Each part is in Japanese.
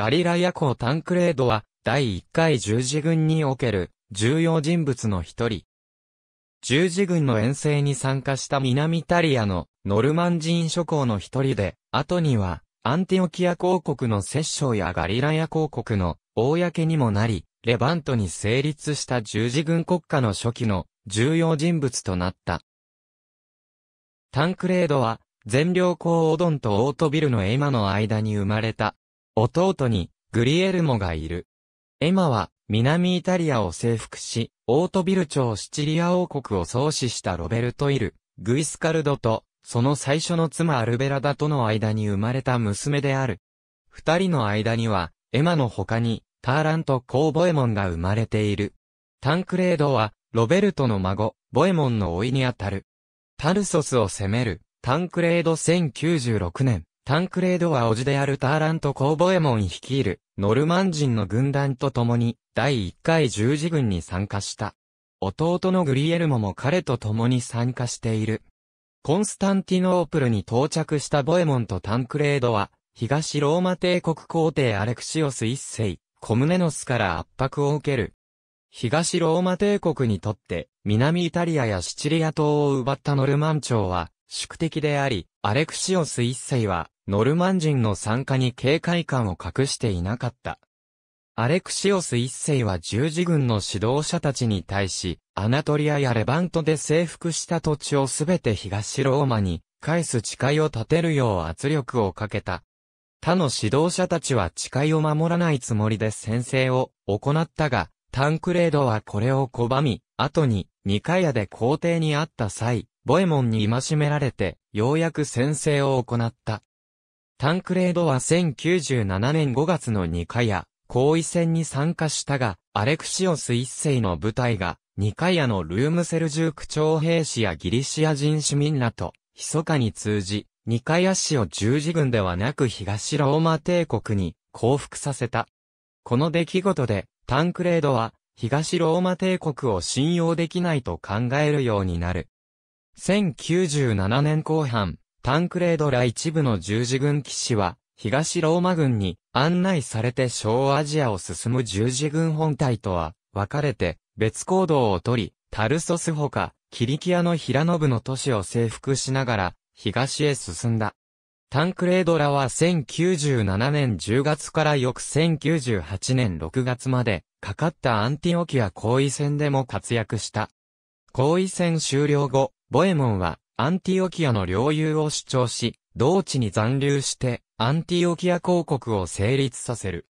ガリラヤ公タンクレードは、第1回十字軍における、重要人物の一人。十字軍の遠征に参加した南イタリアのノルマン人諸侯の一人で、後にはアンティオキア公国の摂政やガリラヤ公国の公にもなり、レバントに成立した十字軍国家の初期の重要人物となった。タンクレードは、全領公オドンとオートビルのエマの間に生まれた、弟にグリエルモがいる。エマは南イタリアを征服し、オートビル町シチリア王国を創始したロベルト・イル、グイスカルドと、その最初の妻アルベラダとの間に生まれた娘である。二人の間には、エマの他に、ターラント・コー・ボエモンが生まれている。タンクレードは、ロベルトの孫、ボエモンの老いにあたる。タルソスを攻める、タンクレード1096年。タンクレードは叔父であるターラント・コーボエモン率いる、ノルマン人の軍団と共に、第1回十字軍に参加した。弟のグリエルモも彼と共に参加している。コンスタンティノープルに到着したボエモンとタンクレードは、東ローマ帝国皇帝アレクシオス一世、コムネノスから圧迫を受ける。東ローマ帝国にとって、南イタリアやシチリア島を奪ったノルマン朝は、宿敵であり、アレクシオス一世は、ノルマン人の参加に警戒感を隠していなかった。アレクシオス一世は十字軍の指導者たちに対し、アナトリアやレバントで征服した土地をすべて東ローマに返す誓いを立てるよう圧力をかけた。他の指導者たちは誓いを守らないつもりで先制を行ったが、タンクレードはこれを拒み、後に、ニカヤで皇帝に会った際、ボエモンに戒められて、ようやく先制を行った。タンクレードは1097年5月の二カや、後位戦に参加したが、アレクシオス一世の部隊が、ニカヤのルームセルジューク徴兵士やギリシア人市民らと、密かに通じ、ニカヤ氏を十字軍ではなく東ローマ帝国に降伏させた。この出来事で、タンクレードは、東ローマ帝国を信用できないと考えるようになる。1097年後半、タンクレードら一部の十字軍騎士は、東ローマ軍に案内されて小アジアを進む十字軍本体とは、分かれて、別行動をとり、タルソスほか、キリキアの平信の都市を征服しながら、東へ進んだ。タンクレードラは1097年10月から翌1098年6月まで、かかったアンティオキア行為戦でも活躍した。行為戦終了後、ボエモンはアンティオキアの領有を主張し、同地に残留してアンティオキア公国を成立させる。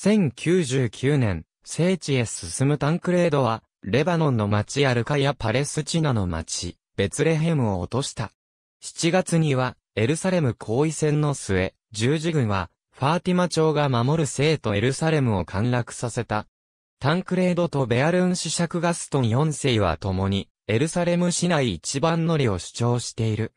1099年、聖地へ進むタンクレードは、レバノンの町アルカやパレスチナの町、ベツレヘムを落とした。7月には、エルサレム後囲戦の末、十字軍は、ファーティマ朝が守る聖とエルサレムを陥落させた。タンクレードとベアルン・シシクガストン4世は共に、エルサレム市内一番乗りを主張している。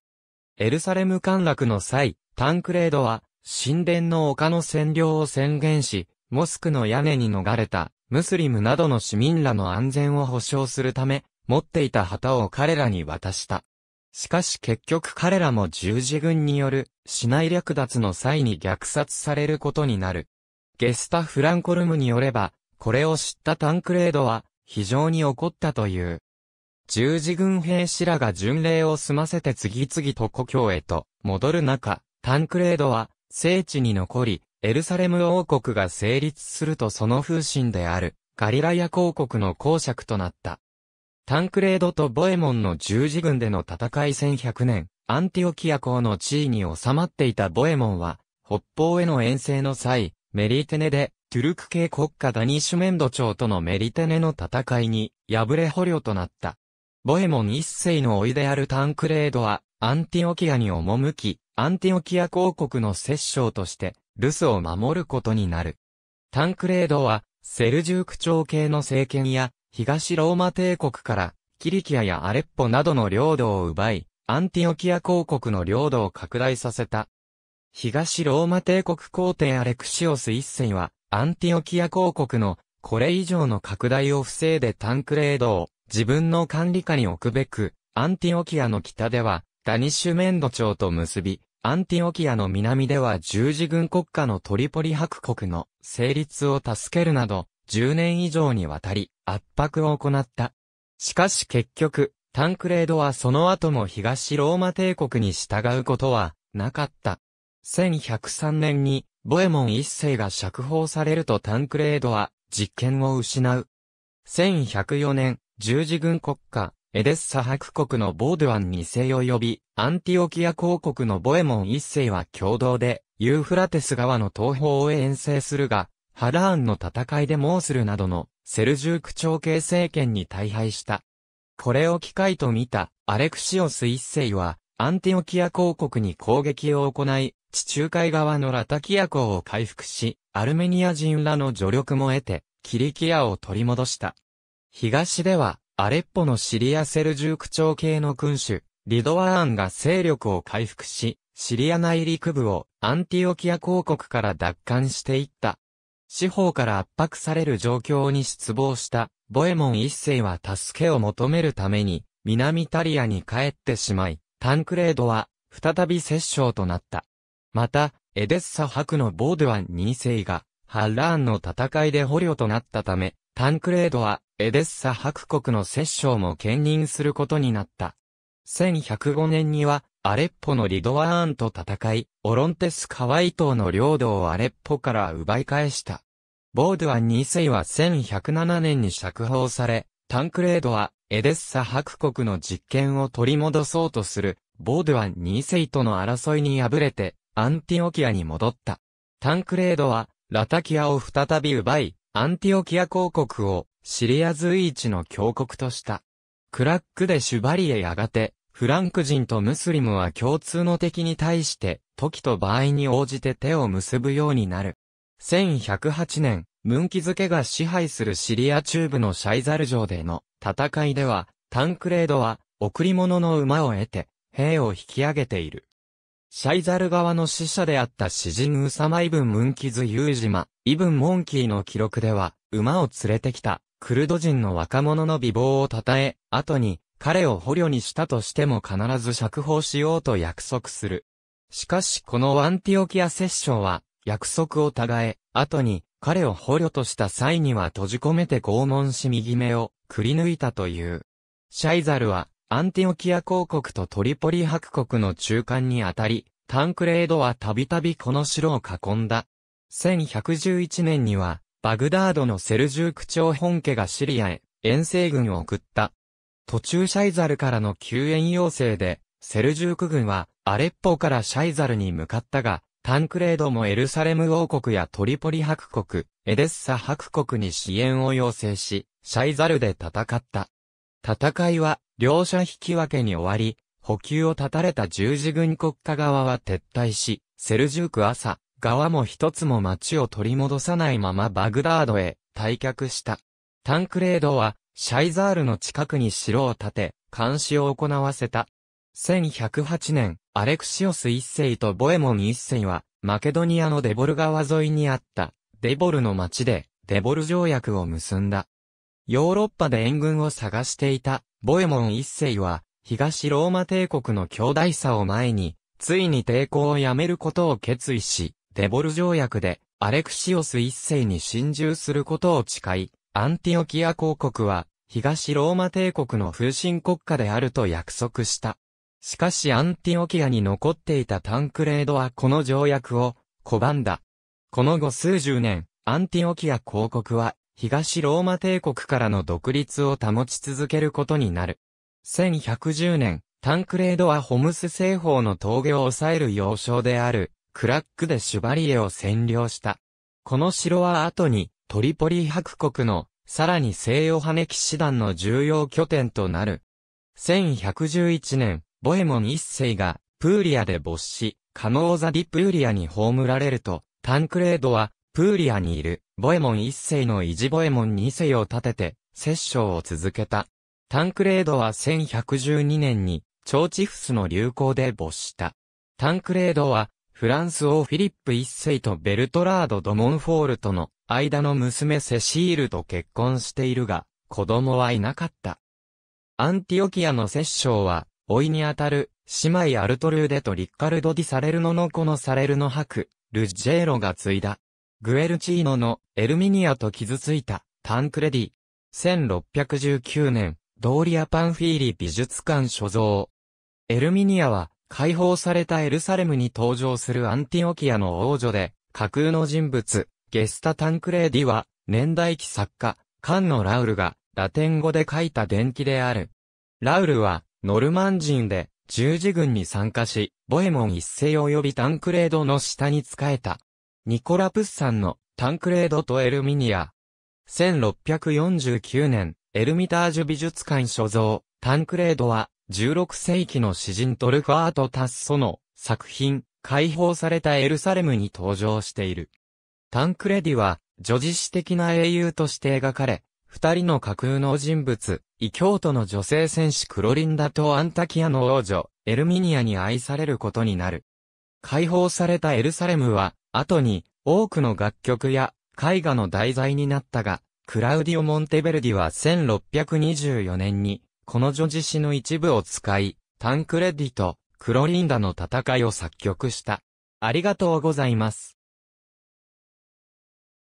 エルサレム陥落の際、タンクレードは、神殿の丘の占領を宣言し、モスクの屋根に逃れた、ムスリムなどの市民らの安全を保障するため、持っていた旗を彼らに渡した。しかし結局彼らも十字軍による、市内略奪の際に虐殺されることになる。ゲスタ・フランコルムによれば、これを知ったタンクレードは、非常に怒ったという。十字軍兵士らが巡礼を済ませて次々と故郷へと戻る中、タンクレードは聖地に残り、エルサレム王国が成立するとその風神であるガリラヤ公国の公爵となった。タンクレードとボエモンの十字軍での戦い1100年、アンティオキア公の地位に収まっていたボエモンは、北方への遠征の際、メリテネで、トゥルク系国家ダニッシュメンド朝とのメリテネの戦いに、敗れ捕虜となった。ボヘモン一世のいであるタンクレードは、アンティオキアに赴き、アンティオキア公国の摂政として、ルスを守ることになる。タンクレードは、セルジューク朝系の政権や、東ローマ帝国から、キリキアやアレッポなどの領土を奪い、アンティオキア公国の領土を拡大させた。東ローマ帝国皇帝アレクシオス一世は、アンティオキア公国の、これ以上の拡大を防いでタンクレードを、自分の管理下に置くべく、アンティオキアの北では、ダニッシュメンド朝と結び、アンティオキアの南では十字軍国家のトリポリ白国の成立を助けるなど、10年以上にわたり圧迫を行った。しかし結局、タンクレードはその後も東ローマ帝国に従うことはなかった。1103年に、ボエモン一世が釈放されるとタンクレードは実権を失う。1104年、十字軍国家、エデッサ伯国のボードワン2世及び、アンティオキア公国のボエモン1世は共同で、ユーフラテス川の東方へ遠征するが、ハラーンの戦いでモーするなどのセルジューク朝系政権に大敗した。これを機会と見たアレクシオス一世は、アンティオキア公国に攻撃を行い、地中海側のラタキア港を回復し、アルメニア人らの助力も得て、キリキアを取り戻した。東では、アレッポのシリアセルジューク朝系の君主、リドワーンが勢力を回復し、シリア内陸部をアンティオキア公国から奪還していった。司法から圧迫される状況に失望したボエモン一世は助けを求めるために南タリアに帰ってしまい、タンクレードは再び摂政となった。また、エデッサ伯のボードワン二世がハッラーンの戦いで捕虜となったため、タンクレードはエデッサ博国の摂政も兼任することになった。1105年には、アレッポのリドワーンと戦い、オロンテスカワイ島の領土をアレッポから奪い返した。ボードワン2世は1107年に釈放され、タンクレードはエデッサ博国の実権を取り戻そうとする、ボードワン2世との争いに敗れて、アンティオキアに戻った。タンクレードは、ラタキアを再び奪い、アンティオキア公国をシリア随一の強国とした。クラックでシュバリエやがて、フランク人とムスリムは共通の敵に対して、時と場合に応じて手を結ぶようになる。1108年、ムンキズけが支配するシリア中部のシャイザル城での戦いでは、タンクレードは、贈り物の馬を得て、兵を引き上げている。シャイザル側の死者であった詩人ウサマイブン・ムンキズ・ユージマ、イブン・モンキーの記録では、馬を連れてきた、クルド人の若者の美貌を称え、後に、彼を捕虜にしたとしても必ず釈放しようと約束する。しかしこのアンティオキア摂政は、約束を違え、後に、彼を捕虜とした際には閉じ込めて拷問し右目を、くり抜いたという。シャイザルは、アンティオキア公国とトリポリ白国の中間にあたり、タンクレードはたびたびこの城を囲んだ。1111年には、バグダードのセルジューク朝本家がシリアへ遠征軍を送った。途中シャイザルからの救援要請で、セルジューク軍はアレッポからシャイザルに向かったが、タンクレードもエルサレム王国やトリポリ白国、エデッサ白国に支援を要請し、シャイザルで戦った。戦いは、両者引き分けに終わり、補給を断たれた十字軍国家側は撤退し、セルジューク朝、側も一つも町を取り戻さないままバグダードへ退却した。タンクレードは、シャイザールの近くに城を建て、監視を行わせた。1108年、アレクシオス一世とボエモン一世は、マケドニアのデボル川沿いにあった、デボルの町で、デボル条約を結んだ。ヨーロッパで援軍を探していた、ボエモン一世は、東ローマ帝国の強大さを前に、ついに抵抗をやめることを決意し、デボル条約でアレクシオス一世に侵入することを誓い、アンティオキア公国は東ローマ帝国の風神国家であると約束した。しかしアンティオキアに残っていたタンクレードはこの条約を拒んだ。この後数十年、アンティオキア公国は東ローマ帝国からの独立を保ち続けることになる。1110年、タンクレードはホムス政法の峠を抑える要衝であるクラックでシュバリエを占領した。この城は後にトリポリ博国のさらに西洋派騎士団の重要拠点となる。1111年、ボエモン一世がプーリアで没死、カノーザ・ディ・プーリアに葬られると、タンクレードはプーリアにいるボエモン一世の維持ボエモン二世を立てて、摂政を続けた。タンクレードは1112年に、チョーチフスの流行で没した。タンクレードは、フランス王フィリップ一世とベルトラード・ドモンフォールとの間の娘セシールと結婚しているが、子供はいなかった。アンティオキアの摂政は、老いにあたる、姉妹アルトルーデとリッカルド・ディ・サレルノの子のサレルノ博、ルジェーロが継いだ。グエルチーノのエルミニアと傷ついた、タンクレディ。1619年、ドーリア・パンフィーリ美術館所蔵。エルミニアは、解放されたエルサレムに登場するアンティオキアの王女で、架空の人物、ゲスタ・タンクレーディは、年代記作家、カンノ・ラウルが、ラテン語で書いた伝記である。ラウルは、ノルマン人で、十字軍に参加し、ボヘモン一世及びタンクレードの下に仕えた。ニコラ・プッサンの、タンクレードとエルミニア。1649年、エルミタージュ美術館所蔵、タンクレードは、16世紀の詩人トルファート・タッソの作品、解放されたエルサレムに登場している。タンクレディは、女児史的な英雄として描かれ、二人の架空の人物、異教徒の女性戦士クロリンダとアンタキアの王女、エルミニアに愛されることになる。解放されたエルサレムは、後に、多くの楽曲や絵画の題材になったが、クラウディオ・モンテベルディは1624年にこの女子詩の一部を使い、タンクレディとクロリンダの戦いを作曲した。ありがとうございます。